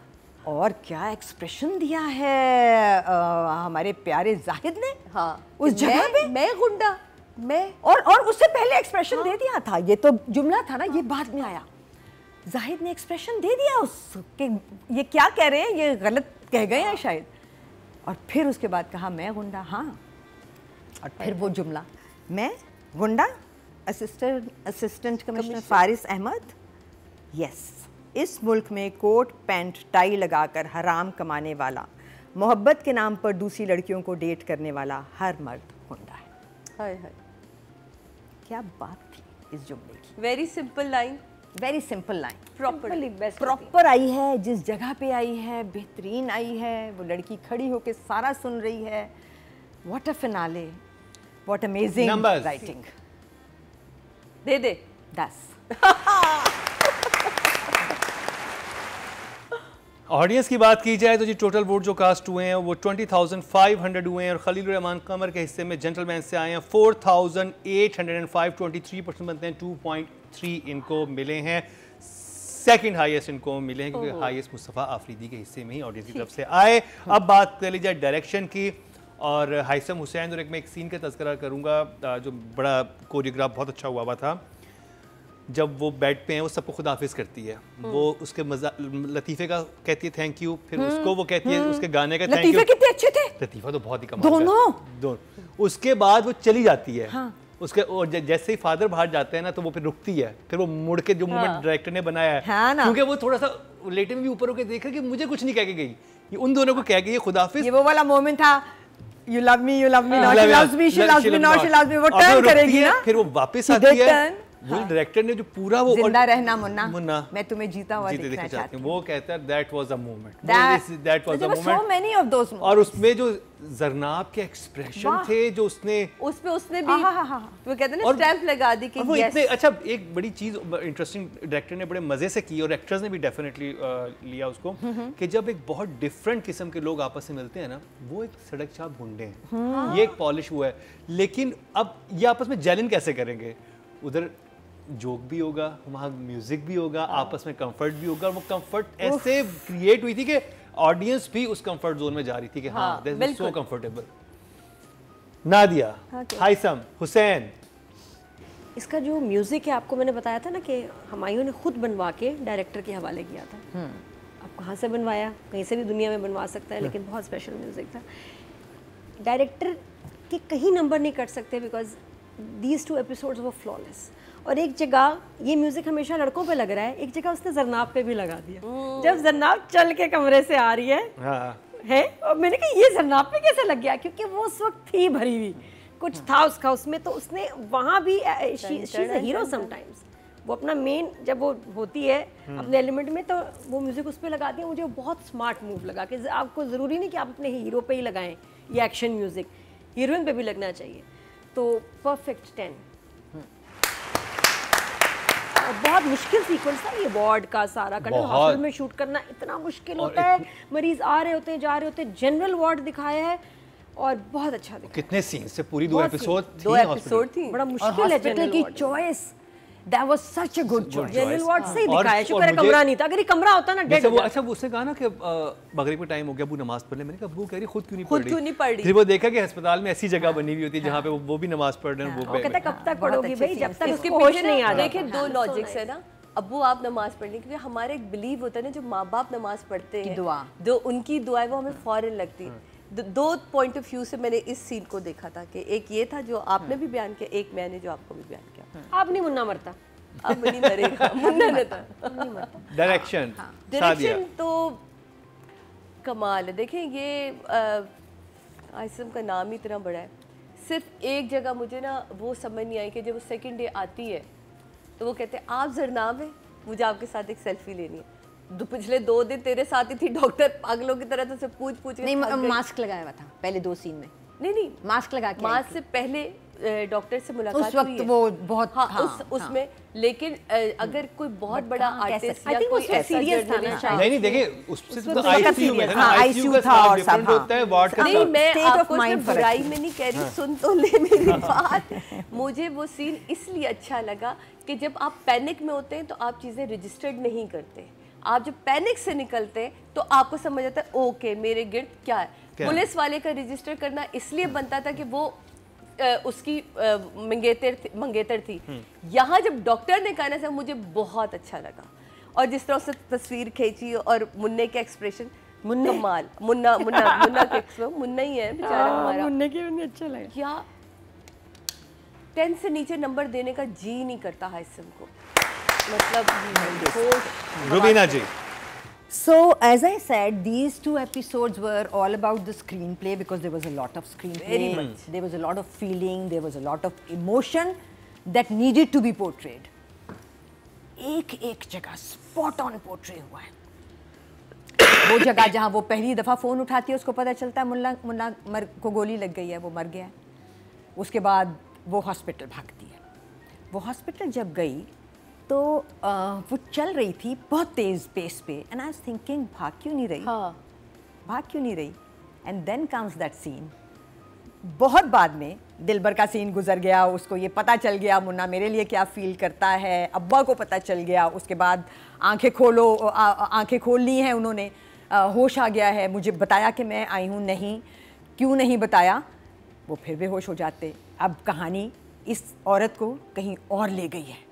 और क्या एक्सप्रेशन दिया है आ, हमारे प्यारे जाहिद ने हाँ उस जगह पे मैं गुंडा मैं और और उससे पहले एक्सप्रेशन हाँ। दे दिया था ये तो जुमला था ना हाँ। ये बाद में आया जाहिद ने एक्सप्रेशन दे दिया उसके ये क्या कह रहे हैं ये गलत कह गए हैं हाँ। शायद और फिर उसके बाद कहा मैं गुंडा हाँ और फिर वो जुमला मैं गुंडा assistant assistant commissioner Faris Ahmed yes इस मुल्क में कोट पैंट टाई लगाकर हराम कमाने वाला मोहब्बत के नाम पर दूसरी लड़कियों को डेट करने वाला हर मर्द होंडा है हाय हाय क्या बात थी इस जुमले की very simple line very simple line properly best proper आई है जिस जगह पे आई है बेहतरीन आई है वो लड़की खड़ी होकर सारा सुन रही है what a finale what amazing writing दे दे दस ऑडियंस की बात की जाए तो जी टोटल वोट जो कास्ट हुए हैं वो 20,500 हुए हैं और खलील रहमान कमर के हिस्से में जेंटलमैन से आए हैं 4,805 थ्री परसेंट बनते हैं 2.3 इनको मिले हैं सेकंड हाईएस्ट इनको मिले हैं क्योंकि हाईएस्ट मुस्तफ़ा आफरीदी के हिस्से में ही ऑडियंस की तरफ से आए अब बात कर ली जाए डायरेक्शन की और हाइसम हुसैन और एक मैं एक सीन का तस्करा करूँगा जो बड़ा कोरियोग्राफ बहुत अच्छा हुआ हुआ था जब वो बेड पे हैं वो सबको खुदा हाफिज करती है हम्म। वो उसके मजा लतीफ़े का कहती है थैंक यू फिर हम्म। उसको वो कहती है हम्म। उसके गाने का थैंक यू कितने अच्छे थे लतीफ़ा तो बहुत ही कमाल दोनों दोनों उसके बाद वो चली जाती है हाँ। उसके और जैसे ही फादर बाहर जाते हैं ना तो वो फिर रुकती है फिर वो मुड़ के जो हाँ। मोमेंट डायरेक्टर ने बनाया है हाँ क्योंकि वो थोड़ा सा लेटे में भी ऊपर होकर देख रहे कि मुझे कुछ नहीं कह के गई ये उन दोनों को कह के ये खुदाफिज ये वो वाला मोमेंट था you love me you love me not she loves me she loves me not she loves me वो टर्न करेगी ना फिर वो वापस आती है वो डायरेक्टर हाँ। ने जो पूरा वो जिंदा रहना मुन्ना मुन्ना मैं तुम्हें जीता हुआ जीते देखना चाहती हूँ वो कहता है that was a moment that was a moment so many of those और उसमें जो जरनाब के एक्सप्रेशन थे जो उसने उस पे उसने भी हाँ हाँ, हाँ हाँ वो कहते हैं स्टैंप लगा दी कि वो इतने अच्छा एक बड़ी चीज इंटरेस्टिंग डायरेक्टर ने बड़े मजे से की और एक्टर्स ने भी डेफिनेटली लिया उसको हम्म, हम्म। कि जब एक बहुत डिफरेंट किस्म के लोग आपस में मिलते हैं ना वो एक सड़क छाप गुंडे हैं ये एक पॉलिश हुआ है लेकिन अब ये आपस में जेलिन कैसे करेंगे उधर जोक भी होगा वहाँ म्यूजिक भी होगा हाँ। आपस में कंफर्ट भी होगा वो कंफर्ट ऐसे क्रिएट हुई थी कि ऑडियंस भी उस कंफर्ट जोन में जा रही थी कि हाँ सो हाँ, कंफर्टेबल नादिया हाय सम हुसैन इसका जो म्यूजिक है आपको मैंने बताया था ना कि हमायूं ने खुद बनवा के डायरेक्टर के हवाले किया था अब हम्म। कहाँ से बनवाया कहीं से भी दुनिया में बनवा सकता है हाँ। लेकिन बहुत स्पेशल म्यूजिक था डायरेक्टर के कहीं नंबर नहीं कट सकते बिकॉज दीज टू एपिसोड्स वो फ्लॉलेस और एक जगह ये म्यूज़िक हमेशा लड़कों पे लग रहा है एक जगह उसने जरनाब पे भी लगा दिया हम्म। जब जरनाब चल के कमरे से आ रही है हाँ। है और मैंने कहा ये जरनाब पे कैसे लग गया क्योंकि वो उस वक्त थी भरी हुई कुछ हाँ। था उसका उसमें तो उसने वहाँ भी हीरो समटाइम्स वो अपना मेन जब वो होती है हाँ। अपने एलिमेंट में तो वो म्यूज़िक उस पर लगा दिया मुझे बहुत स्मार्ट मूव लगा कि आपको ज़रूरी नहीं कि आप अपने हीरो पे ही लगाएं ये एक्शन म्यूज़िक हीरोइन पे भी लगना चाहिए तो परफेक्ट टेन बहुत मुश्किल सीक्वेंस था ये वार्ड का सारा कंट्रोल हॉस्पिटल में शूट करना इतना मुश्किल होता है मरीज आ रहे होते हैं जा रहे होते हैं जनरल वार्ड दिखाया है और बहुत अच्छा कितने सीन्स से पूरी दो एपिसोड दो एपिसोड थी बड़ा मुश्किल है की choice That was such a good choice. General ward सही दिखाया शुक्र है कमरा नहीं था अगर ये कमरा होता ना डेड अच्छा वो उसने कहा ना कि मगरिब का टाइम हो गया अबू नमाज पढ़ ले मैंने कहा वो कह रही खुद क्यों नहीं खुद क्यों नहीं पढ़ रही फिर वो देखा कि अस्पताल में ऐसी जगह हाँ। बनी हुई होती है जहाँ पे वो हाँ। भी नमाज पढ़ रहे हैं हाँ। वो कहता कब तक पढ़ोगी भाई जब तक उसके होश नहीं आ देखिए दो लॉजिक्स है ना अबू आप नमाज पढ़ने लें क्योंकि हमारा एक बिलीव होता है ना जो माँ बाप नमाज पढ़ते हैं दुआ जो उनकी दुआ वो हमें फॉरन लगती है दो पॉइंट ऑफ व्यू से मैंने इस सीन को देखा था कि एक ये था जो आपने भी बयान किया एक मैंने जो आपको भी बयान किया हम्म। आप नहीं मुन्ना मरता अब नहीं मरेगा मुन्ना नहीं मरता डायरेक्शन हाँ। डायरेक्शन तो कमाल है देखें ये आसम का नाम ही इतना बड़ा है सिर्फ एक जगह मुझे ना वो समझ नहीं आई कि जब वो सेकेंड डे आती है तो वो कहते हैं आप जरनाब है मुझे आपके साथ एक सेल्फी लेनी है दो पिछले दो दिन तेरे साथ ही थी डॉक्टर पागलों की तरह तुझसे पूछ पूछ नहीं मास्क लगाया हुआ था पहले दो सीन में नहीं नहीं मास्क लगा के मास्क से पहले डॉक्टर से मुलाकात उस वक्त वो बहुत हाँ, हाँ, उस हाँ, उसमें लेकिन अगर कोई बहुत बड़ा आर्टिस्ट आई थिंक उसमें सीरियस था नहीं नहीं देखिए उससे तो आईसीयू में था आईसीयू था और सब हाँ। होता है वार्ड का नहीं मैं आपको बुराई में नहीं कह रही हाँ। सुन तो ले मेरी हाँ। बात मुझे वो सीन इसलिए अच्छा लगा कि जब आप पैनिक में होते हैं तो आप चीजें रजिस्टर्ड नहीं करते आप जब पैनिक से निकलते तो आपको समझ आता है ओके मेरे गिर्द क्या है क्या? पुलिस वाले का रजिस्टर करना इसलिए बनता था कि वो आ, उसकी मंगेतर मंगेतर थी हम्म। यहाँ जब डॉक्टर ने कहना था मुझे बहुत अच्छा लगा और जिस तरह उसने तस्वीर खींची और मुन्ने के एक्सप्रेशन मुन्ना माल मुन्ना मुन्ना मुन्ना के मुन्ना ही है बेचारा हाँ, हमारा मुन्ने के मुन्ने अच्छा लगा क्या टेंथ से नीचे नंबर देने का जी नहीं करता हाई सिम को मतलब रुबीना जी So, as I said, these two episodes were all about the screenplay because there was a lot of screenplay. Very much. There was a lot of feeling, there was a lot of emotion that needed to be portrayed. एक एक जगह स्पॉट ऑन पोर्ट्रे हुआ है वो जगह जहाँ वो पहली दफ़ा फ़ोन उठाती है उसको पता चलता है मुन्ना मुन्ना मर को गोली लग गई है वो मर गया है उसके बाद वो हॉस्पिटल भागती है वो हॉस्पिटल जब गई तो वो चल रही थी बहुत तेज़ पेस पे एंड आई थिंकिंग भाग क्यों नहीं रही हाँ भाग क्यों नहीं रही and then comes that scene बहुत बाद में दिलबर का सीन गुजर गया उसको ये पता चल गया मुन्ना मेरे लिए क्या फील करता है अब्बा को पता चल गया उसके बाद आंखें खोलो आंखें खोल ली हैं उन्होंने आ, होश आ गया है मुझे बताया कि मैं आई हूँ नहीं क्यों नहीं बताया वो फिर भी होश हो जाते अब कहानी इस औरत को कहीं और ले गई है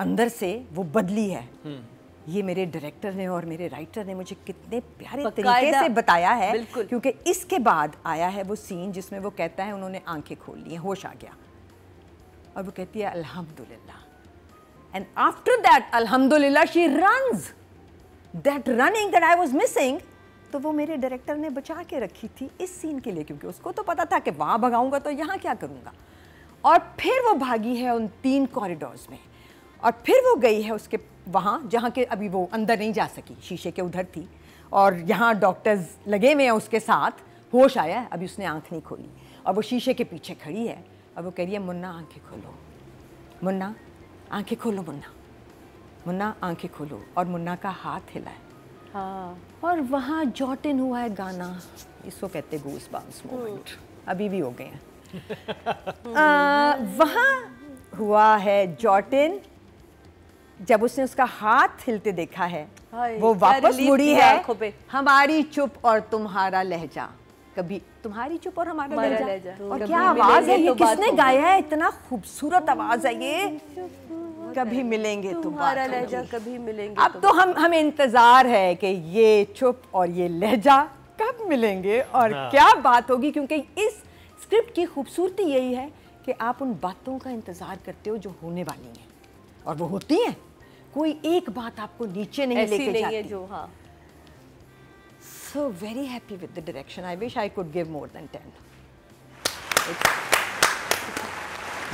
अंदर से वो बदली है हम्म। ये मेरे डायरेक्टर ने और मेरे राइटर ने मुझे कितने प्यारे तरीके से बताया है क्योंकि इसके बाद आया है वो सीन जिसमें वो कहता है उन्होंने आंखें खोल ली होश आ गया और वो कहती है अल्हम्दुलिल्लाह एंड आफ्टर दैट अल्हम्दुलिल्लाह she runs that running that I was missing तो वो मेरे डायरेक्टर ने बचा के रखी थी इस सीन के लिए क्योंकि उसको तो पता था कि वहां भगाऊंगा तो यहाँ क्या करूँगा और फिर वो भागी है उन तीन कॉरिडोर्स में और फिर वो गई है उसके वहाँ जहाँ के अभी वो अंदर नहीं जा सकी शीशे के उधर थी और यहाँ डॉक्टर्स लगे हुए हैं उसके साथ होश आया है अभी उसने आँख नहीं खोली और वो शीशे के पीछे खड़ी है और वो कह रही है मुन्ना आँखें खोलो मुन्ना आँखें खोलो मुन्ना मुन्ना आँखें खोलो और मुन्ना का हाथ हिला है हाँ और वहाँ जॉटिन हुआ है गाना इसको कहते गूस बाउंस मोमेंट अभी भी हो गए हैं वहाँ हुआ है जॉटिन जब उसने उसका हाथ हिलते देखा है वो वापस मुड़ी है हमारी चुप और तुम्हारा लहजा कभी तुम्हारी चुप और हमारा लहजा, लहजा। और क्या आवाज है तो ये किसने गाया है इतना खूबसूरत आवाज है ये कभी मिलेंगे तो तुम्हारा लहजा कभी मिलेंगे अब तो, तो हम हमें इंतजार है कि ये चुप और ये लहजा कब मिलेंगे और हाँ। क्या बात होगी क्योंकि इस स्क्रिप्ट की खूबसूरती यही है कि आप उन बातों का इंतजार करते हो जो होने वाली हैं और वो होती है कोई एक बात आपको नीचे नहीं लेके जाती है जो हाँ so very happy with the direction I wish I could give more than ten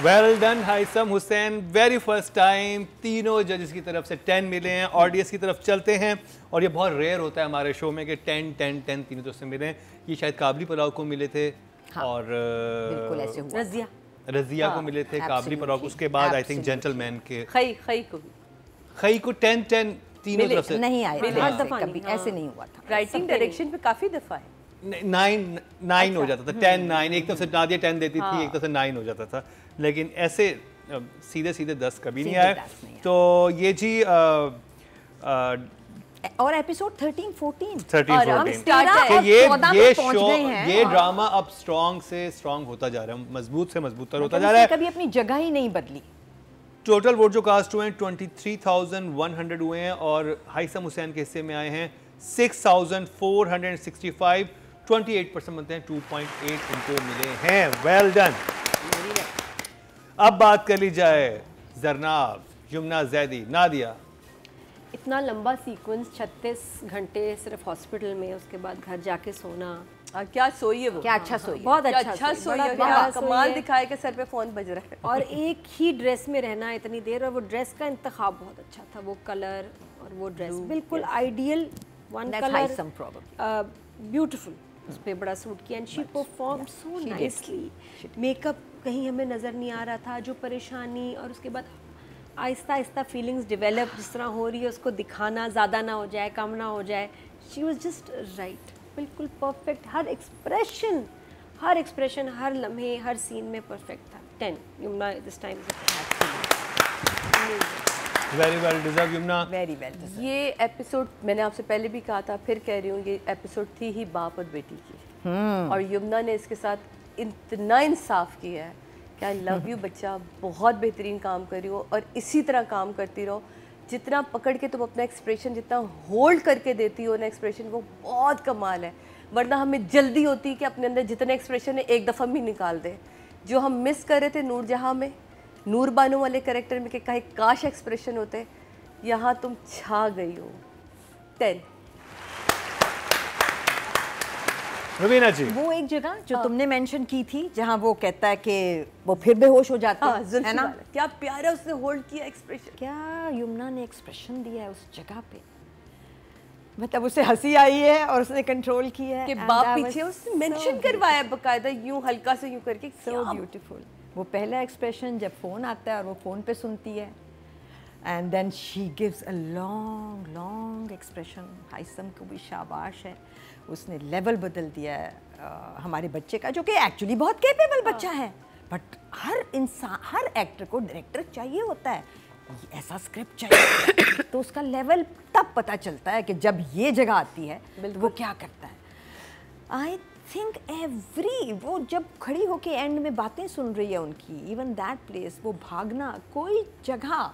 well done Haisam Hussain very first time तीनों जजेस की तरफ से टेन मिले हैं ऑडियंस की तरफ चलते हैं और ये बहुत रेयर होता है हमारे शो में कि टेन टेन टेन तीनों तरफ से मिले हैं ये शायद काबली पुलाव को मिले थे हाँ, और बिल्कुल ऐसे हुआ रजिया रजिया हाँ, को मिले थे काबरी पर उसके बाद आई थिंक जेंटलमैन के खई खई को खई को टेन टेन तीनों तरफ से नहीं आए हर हाँ, दफा कभी हाँ। ऐसे नहीं हुआ था राइटिंग डायरेक्शन पे काफी दफा है नाइन नाइन हो अच्छा। जाता था टेन नाइन हम्म। एक तरफ से नादिया टेन देती थी हाँ। एक तरफ से नाइन हो जाता था लेकिन ऐसे सीधे सीधे दस कभी नहीं आए तो ये जी और एपिसोड थर्टीन फोर्टीन थर्टीन ये ये शो ये ड्रामा हाँ। अब स्ट्रॉन्ग से स्ट्रॉन्ग होता जा रहा है मजबूत से मजबूत होता जा रहा है कभी अपनी जगह ही नहीं बदली टोटल वोट जो कास्ट हुए हैं 23,100 हुए हैं और हाइसम हुसैन के हिस्से में आए हैं 6,465 28 परसेंट बनते हैं 2.8 इनको मिले हैं वेल डन अब बात कर ली जाए जरनाब यमुना जैदी नादिया इतना लंबा सीक्वेंस छत्तीस घंटे सिर्फ हॉस्पिटल में उसके बाद घर जाके सोना आ, हाँ, क्या सोई है वो क्या अच्छा हाँ, सोई हाँ, बहुत अच्छा, अच्छा सोई है कमाल दिखाए के सर पे फोन बज रहा है और एक ही ड्रेस में रहना इतनी देर और वो ड्रेस का इंतखा बहुत अच्छा था वो कलर और वो ड्रेस बिल्कुल आइडियल वन कलर ब्यूटिफुल उस पर बड़ा सूट किया and she perform so nicely makeup कहीं हमें नज़र नहीं आ रहा था जो परेशानी और उसके बाद आहिस्ता आहिस्ता फीलिंग्स डिवेलप जिस तरह हो रही है उसको दिखाना ज़्यादा ना हो जाए कम ना हो जाए शी वॉज जस्ट राइट बिल्कुल परफेक्ट हर एक्सप्रेशन हर एक्सप्रेशन हर लम्हे हर सीन में परफेक्ट था ten Yamuna this time very well deserve Yamuna very well ये एपिसोड मैंने आपसे पहले भी कहा था फिर कह रही हूँ ये एपिसोड थी ही बाप और बेटी की hmm. और यमुना ने इसके साथ इतना इंसाफ किया है कि आई लव यू बच्चा बहुत बेहतरीन काम कर रही हो और इसी तरह काम करती रहो जितना पकड़ के तुम अपना एक्सप्रेशन जितना होल्ड करके देती हो ना एक्सप्रेशन वो बहुत कमाल है वरना हमें जल्दी होती है कि अपने अंदर जितने एक्सप्रेशन है एक दफ़ा भी निकाल दें जो हम मिस कर रहे थे नूर जहाँ में नूर बानो वाले करेक्टर में कि कहे काश एक्सप्रेशन होते यहाँ तुम छा गई हो टेन रवीना जी वो एक जगह जो आ, हाँ। तुमने मेंशन की थी जहाँ वो कहता है कि वो फिर बेहोश हो जाता हाँ, है ना क्या प्यारा उसने होल्ड किया एक्सप्रेशन क्या यमुना ने एक्सप्रेशन दिया है उस जगह पे मतलब उसे हंसी आई है और उसने कंट्रोल किया है कि बाप पीछे उसने मेंशन so करवाया बकायदा यूं हल्का से यूं करके सो ब्यूटीफुल वो पहला एक्सप्रेशन जब फ़ोन आता है और वो फ़ोन पे सुनती है and then she gives a long long expression Haisam को भी शाबाश है उसने लेवल बदल दिया है आ, हमारे बच्चे का जो कि एक्चुअली बहुत केपेबल बच्चा हाँ। है बट हर इंसान हर एक्टर को डायरेक्टर चाहिए होता है ऐसा स्क्रिप्ट चाहिए तो उसका लेवल तब पता चलता है कि जब ये जगह आती है तो वो क्या करता है आई थिंक एवरी वो जब खड़ी होके एंड में बातें सुन रही है उनकी इवन दैट प्लेस वो भागना कोई जगह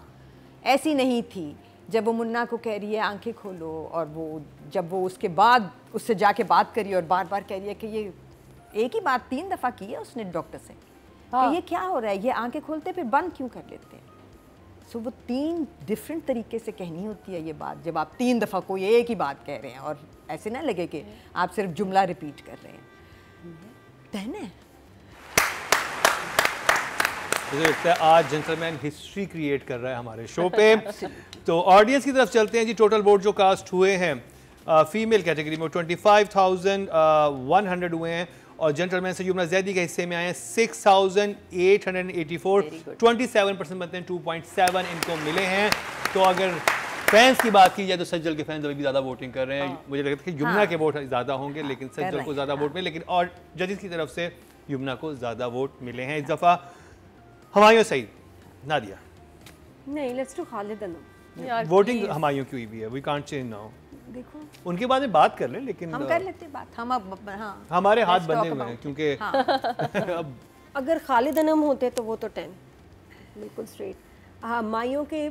ऐसी नहीं थी जब वो मुन्ना को कह रही है आंखें खोलो और वो जब वो उसके बाद उससे जाके बात करी और बार बार कह रही है कि ये एक ही बात तीन दफ़ा की है उसने डॉक्टर से हाँ। कि ये क्या हो रहा है ये आंखें खोलते फिर बंद क्यों कर लेते हैं सो so, वो तीन डिफरेंट तरीके से कहनी होती है ये बात जब आप तीन दफ़ा कोई एक ही बात कह रहे हैं और ऐसे ना लगे कि हम्म। आप सिर्फ जुमला रिपीट कर रहे हैं हम्म। तहने है मुझे लगता है आज जेंटलमैन हिस्ट्री क्रिएट कर रहा है हमारे शो पे तो ऑडियंस की तरफ चलते हैं जी टोटल वोट जो कास्ट हुए हैं फीमेल uh, कैटेगरी में twenty five thousand one hundred हुए हैं और जेंटलमैन से युमना जैदी के हिस्से में आए हैं six thousand eight hundred eighty four twenty seven percent बनते हैं टू पॉइंट सेवन इनको मिले हैं तो अगर फैंस की बात की जाए तो सज्जल के फैंस अभी भी ज्यादा वोटिंग कर रहे हैं हाँ। मुझे लगता है कि युमना हाँ। के वोट ज्यादा होंगे लेकिन सज्जल को ज्यादा वोट हाँ। मिले लेकिन और जजिस की तरफ से युमना को ज्यादा वोट मिले हैं इस दफा हमायों सईद नादिया नहीं let's to Khalid Anam voting Humayun की हुई भी है वी कांट चेंज नाउ देखो उनके बाद में बात कर ले, लेकिन हम uh, कर लेते बात हम अब हां हमारे हाथ बंधे हुए हैं क्योंकि हाँ। अब अगर खालिद अनम होते तो वो तो 10 बिल्कुल स्ट्रेट हाँ, हमायों के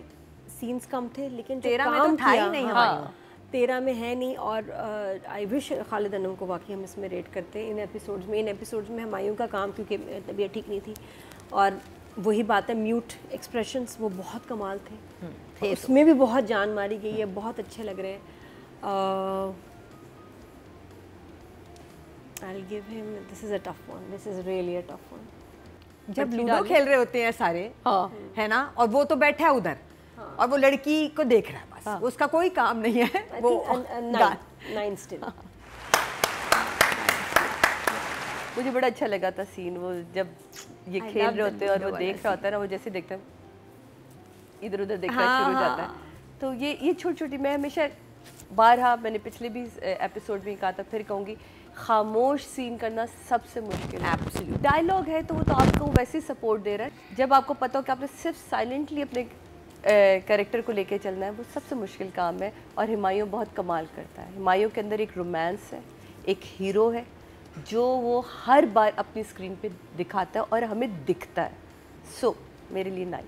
सीन्स कम थे लेकिन तेरह में तो था ही नहीं हाँ। हमारा तेरह में है नहीं और I uh, wish Khalid Anam को वाकई हम इसमें रेट करते इन एपिसोड्स में इन एपिसोड्स में हमायों का काम क्योंकि तबीयत ठीक नहीं थी और वही बात है म्यूट एक्सप्रेशंस वो बहुत कमाल थे, हम्म, तो। उसमें तो। भी बहुत जान मारी गई है बहुत अच्छे लग रहे हैं give him this is a tough one this is really a tough one जब लूडो खेल रहे होते हैं सारे हाँ है ना और वो तो बैठा है उधर हाँ। और वो लड़की को देख रहा है बस हाँ। उसका कोई काम नहीं है वो नाइन uh, uh, स्टिल मुझे बड़ा अच्छा लगा था सीन वो जब ये खेल रहे होते हैं और वो देख रहा होता है ना वो जैसे देखता इधर उधर देखना हाँ, शुरू हो हाँ, जाता है हाँ। तो ये ये छोटी छोटी मैं हमेशा बारहा मैंने पिछले भी एपिसोड में कहा था फिर कहूँगी खामोश सीन करना सबसे मुश्किल है डायलॉग है तो वो तो आपको वैसे ही सपोर्ट दे रहा है जब आपको पता हो कि आपने सिर्फ साइलेंटली अपने करेक्टर को लेके चलना है वो सबसे मुश्किल काम है और हिमायूं बहुत कमाल करता है हिमायूं के अंदर एक रोमांस है एक हीरो है जो वो हर बार अपनी स्क्रीन पे दिखाता है और हमें दिखता है सो so, मेरे लिए नाइन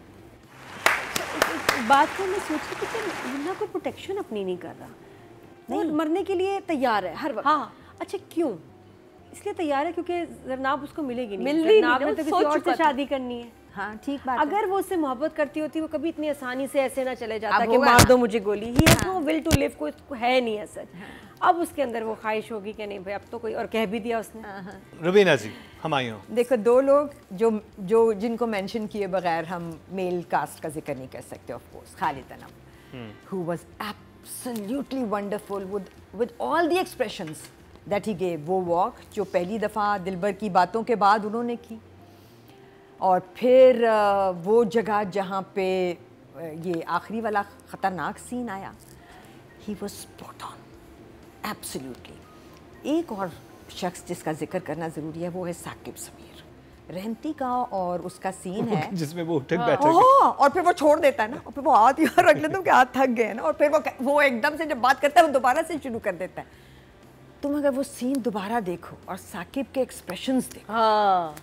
बात को मैं सोच रही कि मुन्ना कोई प्रोटेक्शन अपनी नहीं कर रहा नहीं तो मरने के लिए तैयार है हर वक्त हाँ अच्छा क्यों इसलिए तैयार है क्योंकि जरनाब उसको मिलेगी नहीं मिलनी रही नहीं तो किसी और से शादी करनी है हाँ ठीक बात अगर वो उससे मोहब्बत करती होती वो कभी इतनी आसानी से ऐसे ना चले जाता कि मार दो मुझे गोली ही है विल टू लिव को है नहीं है हाँ। सच अब उसके अंदर वो ख्वाहिश होगी कि नहीं भाई अब तो कोई और कह भी दिया उसने हाँ, हाँ। रुबीना जी हम आई हूँ देखो दो लोग जो जो जिनको मेंशन किए बगैर हम मेल कास्ट का जिक्र नहीं कर सकते of course Khalid Anam who was absolutely wonderful with with all the expressions that he gave वो वॉक जो पहली दफ़ा दिलबर की बातों के बाद उन्होंने की और फिर वो जगह जहाँ पे ये आखिरी वाला ख़तरनाक सीन आया he was spot on absolutely एक और शख्स जिसका जिक्र करना ज़रूरी है वो है साकिब समीर रहमती का और उसका सीन है जिसमें वो उठक बैठा हाँ, और फिर वो छोड़ देता है ना और फिर वो हाथ यार अगले तुम कि हाथ थक गए ना और फिर वो वो एकदम से जब बात करता है वो दोबारा से शुरू कर देता है तुम अगर वो सीन दोबारा देखो और साकिब के एक्सप्रेशन देखो हाँ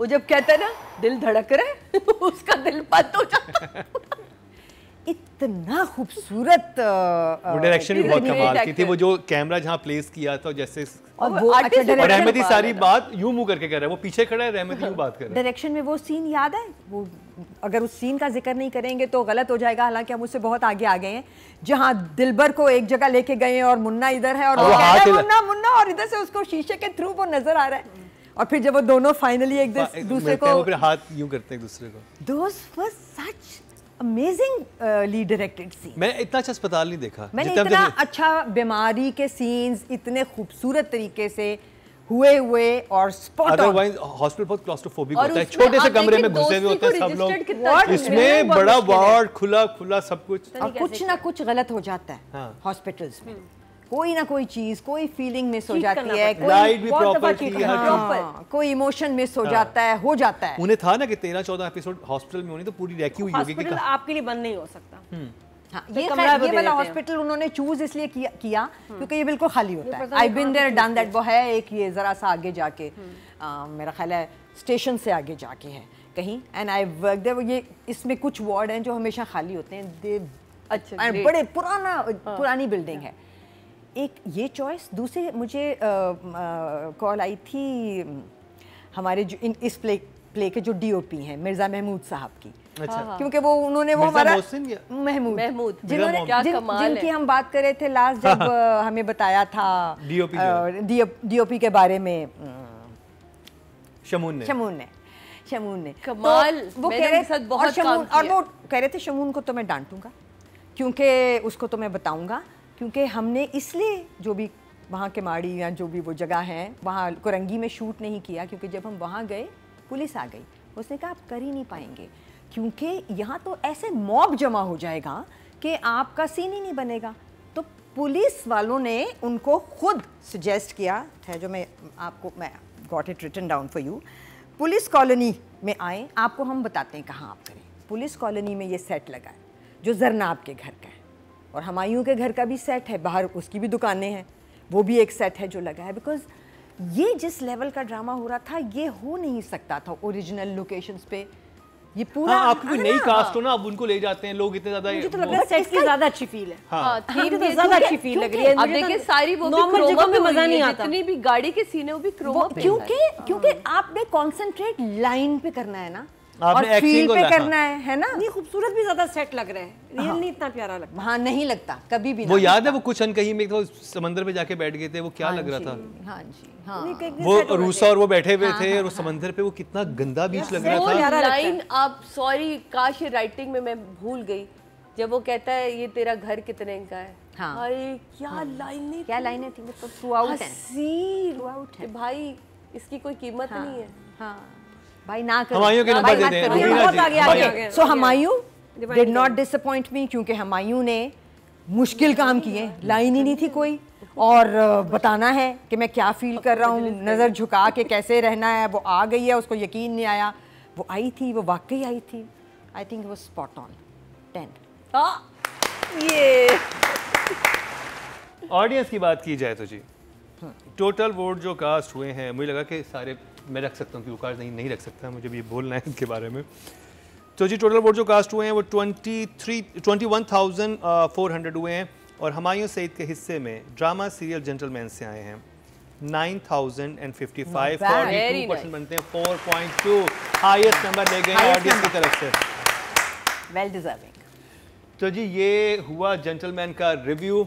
वो जब कहते हैं ना दिल धड़क रहे उसका दिल बंद हो जाता इतना खूबसूरत वो डायरेक्शन भी बहुत कमाल की थी वो जो कैमरा जहाँ प्लेस किया था जैसे और वो अच्छा रहमती सारी बात यूं मुंह करके कर रहा है वो पीछे खड़ा है रहमती यूं बात कर रहा है डायरेक्शन में वो सीन याद है वो अगर उस सीन का जिक्र नहीं करेंगे तो गलत हो जाएगा हालांकि हम उससे बहुत आगे आ गए हैं जहां दिलबर को एक जगह लेके गए हैं और मुन्ना इधर है और मुन्ना मुन्ना और इधर से उसको शीशे के थ्रू वो नजर आ रहा है और फिर जब वो दोनों फाइनली हाँ, एक दूसरे को हाथ यूं करते हैं एक दूसरे को दोस्त सच अमेजिंग ली डायरेक्टेड सीन मैं इतना अच्छा अस्पताल नहीं देखा मैंने इतना देखे... अच्छा बीमारी के सीन्स इतने खूबसूरत तरीके से हुए हुए और स्पॉट अदरवाइज हॉस्पिटल बहुत क्लॉस्ट्रोफोबिक होता है छोटे से कमरे में घुसे हुए होते हैं सब लोग इसमें बड़ा वार्ड खुला खुला सब कुछ कुछ ना कुछ गलत हो जाता है हॉस्पिटल्स हाँ। में कोई ना कोई चीज कोई फीलिंग मिस हो जाती है कोई हाँ, कोई इमोशन मिस हो जाता है हो जाता है उन्हें था ना कि तेरह चौदह एपिसोड हॉस्पिटल में होने तो पूरी रैकी हुई होगी आपके लिए बंद नहीं हो सकता हम्म। हाँ, तो ये ये वाला हॉस्पिटल उन्होंने चूज इसलिए किया, किया हम्म। क्योंकि ये बिल्कुल खाली होता है आई बिन देर डन दैट वो है एक ये ज़रा सा आगे जाके आ, हम्म। मेरा ख्याल है स्टेशन से आगे जाके है कहीं एंड आई वर्क देर ये इसमें कुछ वार्ड हैं जो हमेशा खाली होते हैं दे अच्छा बड़े पुराना हाँ। पुरानी बिल्डिंग है एक ये चॉइस दूसरी मुझे कॉल आई थी हमारे जो इन इस प्ले प्ले के जो डीओपी हैं मिर्जा महमूद साहब की अच्छा हाँ, हाँ। क्योंकि वो उन्होंने वो हमारा महमूद महमूद जिन्होंने जिन, जिनकी हम बात कर रहे थे लास्ट जब हमें बताया था डीओपी डीओपी के बारे में शमून ने शमून ने शमून ने तो कमाल तो वो कह रहे थे बहुत और शमून और वो कह रहे थे शमून को तो मैं डांटूंगा क्योंकि उसको तो मैं बताऊंगा क्योंकि हमने इसलिए जो भी वहाँ के माड़ी या जो भी वो जगह हैं वहाँ कुरंगी में शूट नहीं किया क्योंकि जब हम वहाँ गए पुलिस आ गई उसने कहा आप कर ही नहीं पाएंगे क्योंकि यहाँ तो ऐसे मॉब जमा हो जाएगा कि आपका सीन ही नहीं बनेगा तो पुलिस वालों ने उनको खुद सजेस्ट किया है जो मैं आपको मैं got it written down for you police colony में आए आपको हम बताते हैं कहाँ आप करें पुलिस कॉलोनी में ये सेट लगा है जो जरनाब के घर का और हमायूं के घर का भी सेट है बाहर उसकी भी दुकानें हैं वो भी एक सेट है जो लगा है बिकॉज ये जिस लेवल का ड्रामा हो रहा था ये हो नहीं सकता था ओरिजिनल लोकेशन पे ये पूरा हाँ, भी नई कास्ट हो ना अब उनको ले जाते हैं लोग इतने ज्यादा तो लग रहा है सेट की ज्यादा अच्छी फील है हाँ, थीम हाँ, तो ज्यादा अच्छी फील लग रही है अब देखिए तो- सारी वो नॉर्मल जगह पे मजा नहीं आता भी गाड़ी के वो भी क्रोमा पे क्योंकि क्योंकि आपने कंसंट्रेट लाइन पे करना है ना और फील पे करना है है ना नहीं खूबसूरत भी ज्यादा सेट लग रहा है रियल नहीं इतना प्यारा लगता हाँ नहीं लगता कभी भी वो याद है वो कुछ अनकहीं में तो समंदर में जाके बैठ गए थे वो क्या हाँ लग रहा था हाँ जी हाँ। वो रूसा और वो बैठे हुए हाँ, थे और समंदर पे वो कितना गंदा बीच लग रहा था लाइन आप सॉरी काश राइटिंग में मैं भूल गई जब वो कहता है ये तेरा घर कितने का है हाँ। अरे क्या हाँ। लाइनें क्या लाइनें थी मतलब थ्रू आउट है भाई इसकी कोई कीमत नहीं है हाँ भाई ना करो so Humayun did not disappoint me क्योंकि हमायूं ने मुश्किल काम किए लाइन ही नहीं थी कोई और बताना है कि मैं क्या फील कर रहा हूँ नज़र झुका के कैसे रहना है वो आ गई है उसको यकीन नहीं आया वो आई थी वो वाकई आई थी आई थिंक वो स्पॉट ऑन टेन ये ऑडियंस की बात की जाए तो जी टोटल हम्म। वोट जो कास्ट हुए हैं मुझे लगा कि सारे मैं रख सकता हूँ कि वो कार्ड नहीं नहीं रख सकता मुझे भी बोलना है इनके बारे में तो जी टोटल वोट जो कास्ट हुए हैं वो twenty three twenty one thousand four hundred हुए हैं और हमायूं सईद के हिस्से में ड्रामा सीरियल जेंटलमैन से आए हैं 9,055 42% बनते हैं 4.2 हाईएस्ट नंबर ले गए ऑडियंस की तरफ से वेल डिजर्विंग तो जी ये हुआ जेंटलमैन का रिव्यू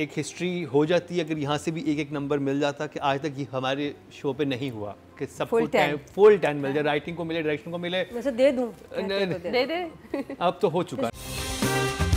एक हिस्ट्री हो जाती अगर यहाँ से भी एक एक नंबर मिल जाता कि आज तक ये हमारे शो पे नहीं हुआ कि सब फुल टाइम फुल टाइम मिल जाए राइटिंग हाँ। को मिले डायरेक्शन को मिले वैसे दे दूँ तो दे दे अब तो हो चुका